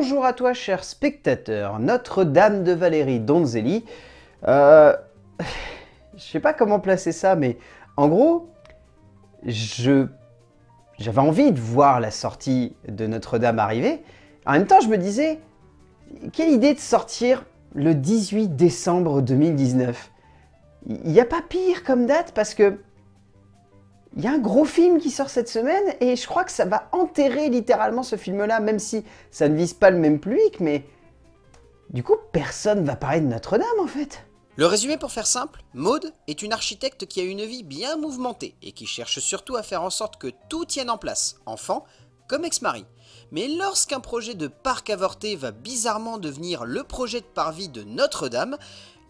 Bonjour à toi, cher spectateur. Notre-Dame de Valérie Donzelli. Euh, je sais pas comment placer ça, mais en gros, je j'avais envie de voir la sortie de Notre-Dame arriver. En même temps, je me disais, quelle idée de sortir le 18 décembre 2019 Il n'y a pas pire comme date parce que il y a un gros film qui sort cette semaine et je crois que ça va enterrer littéralement ce film-là, même si ça ne vise pas le même public, mais du coup, personne va parler de Notre-Dame en fait. Le résumé pour faire simple, Maude est une architecte qui a une vie bien mouvementée et qui cherche surtout à faire en sorte que tout tienne en place, enfant comme ex-mari. Mais lorsqu'un projet de parc avorté va bizarrement devenir le projet de parvis de Notre-Dame,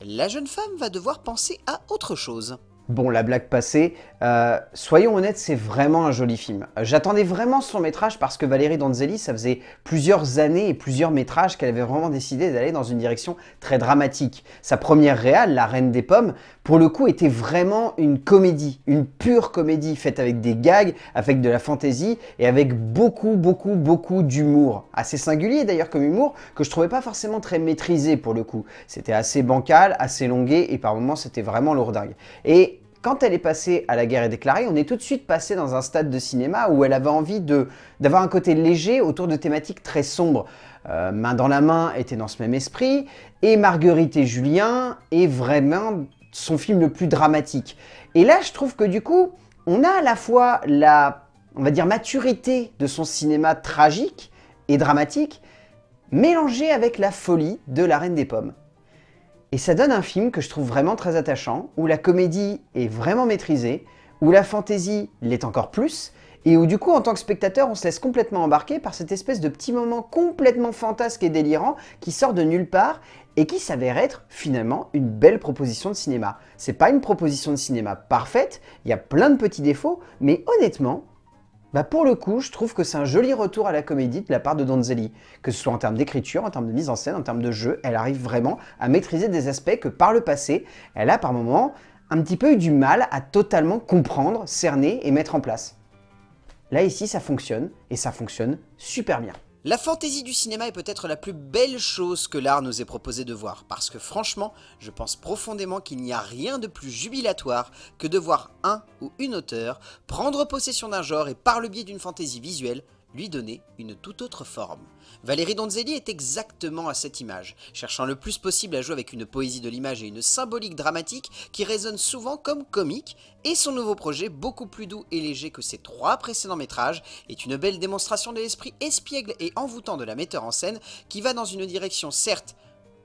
la jeune femme va devoir penser à autre chose. Bon, la blague passée, euh, soyons honnêtes, c'est vraiment un joli film. J'attendais vraiment son métrage parce que Valérie Donzelli, ça faisait plusieurs années et plusieurs métrages qu'elle avait vraiment décidé d'aller dans une direction très dramatique. Sa première réale, La Reine des Pommes, pour le coup, était vraiment une comédie, une pure comédie, faite avec des gags, avec de la fantaisie et avec beaucoup, beaucoup, beaucoup d'humour. Assez singulier d'ailleurs comme humour, que je trouvais pas forcément très maîtrisé pour le coup. C'était assez bancal, assez longué et par moments c'était vraiment lourdingue. Et quand elle est passée à La guerre est déclarée, on est tout de suite passé dans un stade de cinéma où elle avait envie d'avoir un côté léger autour de thématiques très sombres. Euh, main dans la main était dans ce même esprit, et Marguerite et Julien est vraiment son film le plus dramatique. Et là, je trouve que du coup, on a à la fois la, on va dire, maturité de son cinéma tragique et dramatique, mélangée avec la folie de La Reine des Pommes. Et ça donne un film que je trouve vraiment très attachant, où la comédie est vraiment maîtrisée, où la fantaisie l'est encore plus, et où du coup, en tant que spectateur, on se laisse complètement embarquer par cette espèce de petit moment complètement fantasque et délirant qui sort de nulle part et qui s'avère être finalement une belle proposition de cinéma. C'est pas une proposition de cinéma parfaite, il y a plein de petits défauts, mais honnêtement, bah pour le coup, je trouve que c'est un joli retour à la comédie de la part de Donzelli. Que ce soit en termes d'écriture, en termes de mise en scène, en termes de jeu, elle arrive vraiment à maîtriser des aspects que par le passé, elle a par moments un petit peu eu du mal à totalement comprendre, cerner et mettre en place. Là ici, ça fonctionne, et ça fonctionne super bien. La fantaisie du cinéma est peut-être la plus belle chose que l'art nous ait proposé de voir, parce que franchement, je pense profondément qu'il n'y a rien de plus jubilatoire que de voir un ou une auteur prendre possession d'un genre et par le biais d'une fantaisie visuelle, lui donner une toute autre forme. Valérie Donzelli est exactement à cette image, cherchant le plus possible à jouer avec une poésie de l'image et une symbolique dramatique qui résonne souvent comme comique, et son nouveau projet, beaucoup plus doux et léger que ses trois précédents métrages, est une belle démonstration de l'esprit espiègle et envoûtant de la metteur en scène qui va dans une direction certes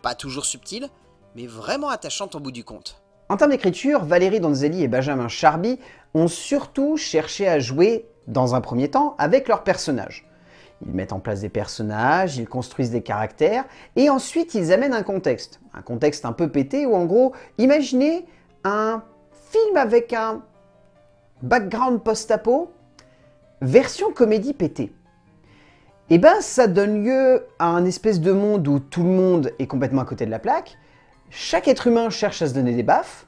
pas toujours subtile, mais vraiment attachante au bout du compte. En termes d'écriture, Valérie Donzelli et Benjamin Charby ont surtout cherché à jouer dans un premier temps, avec leurs personnages. Ils mettent en place des personnages, ils construisent des caractères, et ensuite ils amènent un contexte. Un contexte un peu pété où en gros, imaginez un film avec un background post-apo, version comédie pété. Et eh ben ça donne lieu à un espèce de monde où tout le monde est complètement à côté de la plaque, chaque être humain cherche à se donner des baffes,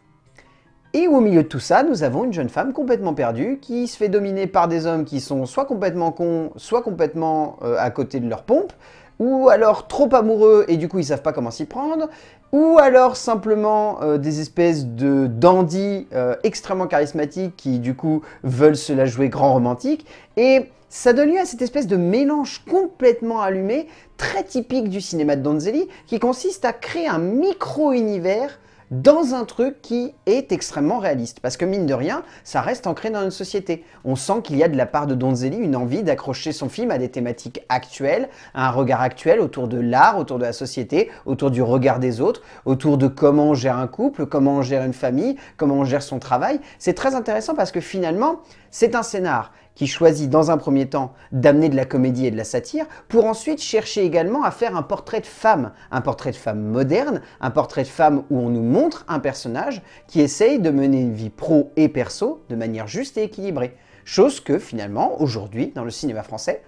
et au milieu de tout ça, nous avons une jeune femme complètement perdue qui se fait dominer par des hommes qui sont soit complètement cons, soit complètement euh, à côté de leur pompe, ou alors trop amoureux et du coup ils savent pas comment s'y prendre, ou alors simplement euh, des espèces de dandies euh, extrêmement charismatiques qui du coup veulent se la jouer grand romantique, et ça donne lieu à cette espèce de mélange complètement allumé, très typique du cinéma de Donzelli, qui consiste à créer un micro-univers dans un truc qui est extrêmement réaliste. Parce que mine de rien, ça reste ancré dans une société. On sent qu'il y a de la part de Donzelli une envie d'accrocher son film à des thématiques actuelles, à un regard actuel autour de l'art, autour de la société, autour du regard des autres, autour de comment on gère un couple, comment on gère une famille, comment on gère son travail. C'est très intéressant parce que finalement, c'est un scénar qui choisit dans un premier temps d'amener de la comédie et de la satire, pour ensuite chercher également à faire un portrait de femme, un portrait de femme moderne, un portrait de femme où on nous montre un personnage qui essaye de mener une vie pro et perso de manière juste et équilibrée. Chose que finalement, aujourd'hui, dans le cinéma français,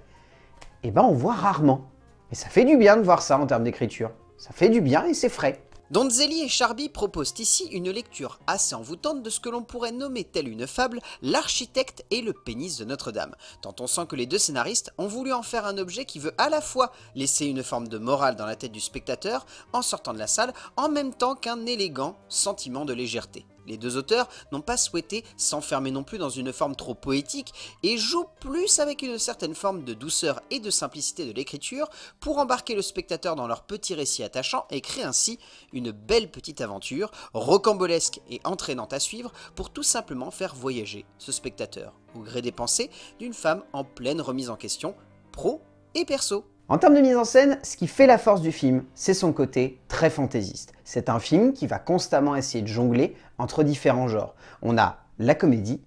eh ben on voit rarement. Et ça fait du bien de voir ça en termes d'écriture. Ça fait du bien et c'est frais. Donzelli et Charby proposent ici une lecture assez envoûtante de ce que l'on pourrait nommer telle une fable, l'architecte et le pénis de Notre-Dame, tant on sent que les deux scénaristes ont voulu en faire un objet qui veut à la fois laisser une forme de morale dans la tête du spectateur en sortant de la salle, en même temps qu'un élégant sentiment de légèreté. Les deux auteurs n'ont pas souhaité s'enfermer non plus dans une forme trop poétique et jouent plus avec une certaine forme de douceur et de simplicité de l'écriture pour embarquer le spectateur dans leur petit récit attachant et créer ainsi une belle petite aventure, rocambolesque et entraînante à suivre pour tout simplement faire voyager ce spectateur au gré des pensées d'une femme en pleine remise en question pro et perso. En termes de mise en scène, ce qui fait la force du film, c'est son côté très fantaisiste. C'est un film qui va constamment essayer de jongler entre différents genres. On a la comédie,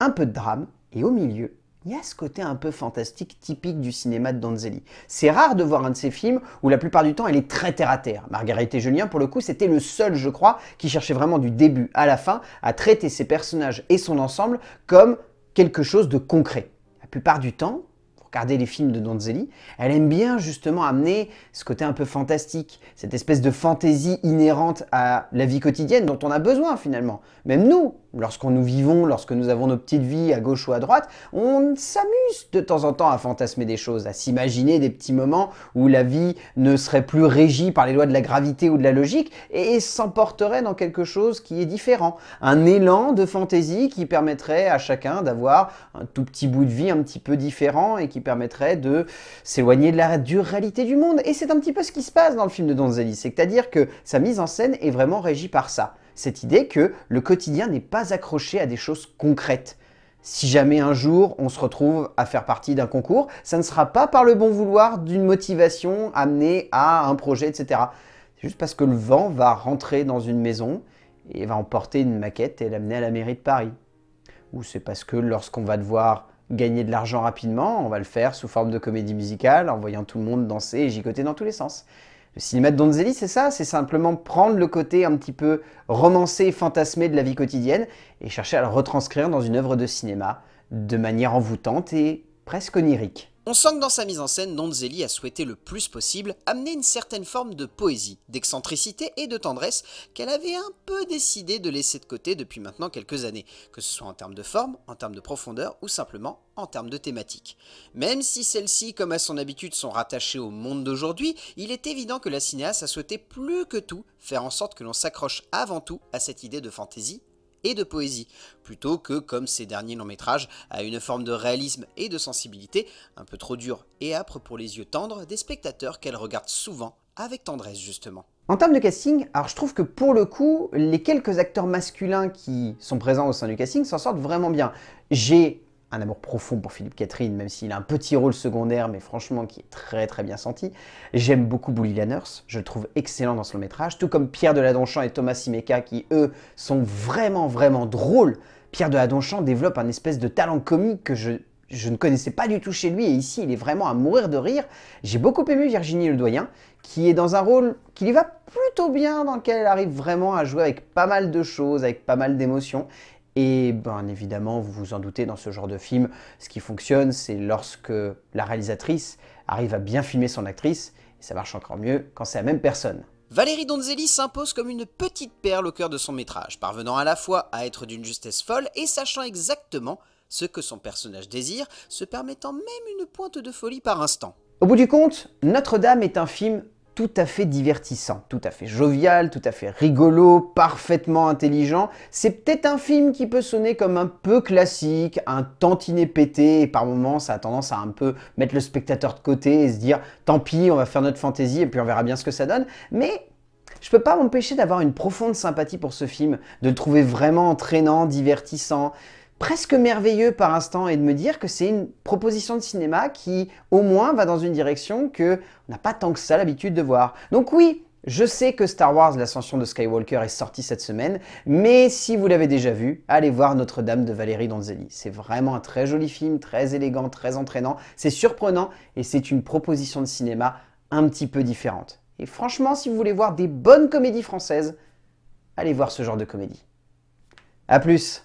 un peu de drame, et au milieu, il y a ce côté un peu fantastique typique du cinéma de Danzelli. C'est rare de voir un de ces films où la plupart du temps elle est très terre à terre. Marguerite et Julien, pour le coup, c'était le seul, je crois, qui cherchait vraiment du début à la fin à traiter ses personnages et son ensemble comme quelque chose de concret. La plupart du temps, les films de Donzelli, elle aime bien justement amener ce côté un peu fantastique, cette espèce de fantaisie inhérente à la vie quotidienne dont on a besoin finalement. Même nous, lorsqu'on nous vivons, lorsque nous avons nos petites vies à gauche ou à droite, on s'amuse de temps en temps à fantasmer des choses, à s'imaginer des petits moments où la vie ne serait plus régie par les lois de la gravité ou de la logique et s'emporterait dans quelque chose qui est différent. Un élan de fantaisie qui permettrait à chacun d'avoir un tout petit bout de vie un petit peu différent et qui permettrait de s'éloigner de la dure réalité du monde. Et c'est un petit peu ce qui se passe dans le film de Don Donzelli, c'est-à-dire que sa mise en scène est vraiment régie par ça. Cette idée que le quotidien n'est pas accroché à des choses concrètes. Si jamais un jour on se retrouve à faire partie d'un concours, ça ne sera pas par le bon vouloir d'une motivation amenée à un projet, etc. C'est juste parce que le vent va rentrer dans une maison et va emporter une maquette et l'amener à la mairie de Paris. Ou c'est parce que lorsqu'on va devoir gagner de l'argent rapidement, on va le faire sous forme de comédie musicale, en voyant tout le monde danser et gigoter dans tous les sens. Le cinéma de Donzelli, c'est ça, c'est simplement prendre le côté un petit peu romancé et fantasmé de la vie quotidienne et chercher à le retranscrire dans une œuvre de cinéma de manière envoûtante et presque onirique. On sent que dans sa mise en scène, Donzelli a souhaité le plus possible amener une certaine forme de poésie, d'excentricité et de tendresse qu'elle avait un peu décidé de laisser de côté depuis maintenant quelques années, que ce soit en termes de forme, en termes de profondeur ou simplement en termes de thématique. Même si celles-ci, comme à son habitude, sont rattachées au monde d'aujourd'hui, il est évident que la cinéaste a souhaité plus que tout faire en sorte que l'on s'accroche avant tout à cette idée de fantaisie et de poésie, plutôt que, comme ces derniers longs métrages, à une forme de réalisme et de sensibilité, un peu trop dure et âpre pour les yeux tendres des spectateurs qu'elle regarde souvent avec tendresse justement. En termes de casting, alors je trouve que pour le coup, les quelques acteurs masculins qui sont présents au sein du casting s'en sortent vraiment bien. J'ai un amour profond pour Philippe Catherine, même s'il a un petit rôle secondaire, mais franchement qui est très très bien senti. J'aime beaucoup Bully Lanners, je le trouve excellent dans ce long métrage, tout comme Pierre de Deladonchamp et Thomas Simeka qui eux sont vraiment vraiment drôles. Pierre de Deladonchamp développe un espèce de talent comique que je, je ne connaissais pas du tout chez lui et ici il est vraiment à mourir de rire. J'ai beaucoup aimé Virginie Le Doyen qui est dans un rôle qui lui va plutôt bien, dans lequel elle arrive vraiment à jouer avec pas mal de choses, avec pas mal d'émotions et bien évidemment, vous vous en doutez, dans ce genre de film, ce qui fonctionne, c'est lorsque la réalisatrice arrive à bien filmer son actrice, et ça marche encore mieux quand c'est la même personne. Valérie Donzelli s'impose comme une petite perle au cœur de son métrage, parvenant à la fois à être d'une justesse folle et sachant exactement ce que son personnage désire, se permettant même une pointe de folie par instant. Au bout du compte, Notre-Dame est un film tout à fait divertissant, tout à fait jovial, tout à fait rigolo, parfaitement intelligent. C'est peut-être un film qui peut sonner comme un peu classique, un tantinet pété, et par moments ça a tendance à un peu mettre le spectateur de côté et se dire tant pis, on va faire notre fantaisie et puis on verra bien ce que ça donne. Mais je peux pas m'empêcher d'avoir une profonde sympathie pour ce film, de le trouver vraiment entraînant, divertissant presque merveilleux par instant et de me dire que c'est une proposition de cinéma qui au moins va dans une direction que on n'a pas tant que ça l'habitude de voir. Donc oui, je sais que Star Wars l'ascension de Skywalker est sorti cette semaine, mais si vous l'avez déjà vu, allez voir Notre-Dame de Valérie Donzelli. C'est vraiment un très joli film, très élégant, très entraînant, c'est surprenant et c'est une proposition de cinéma un petit peu différente. Et franchement, si vous voulez voir des bonnes comédies françaises, allez voir ce genre de comédie. A plus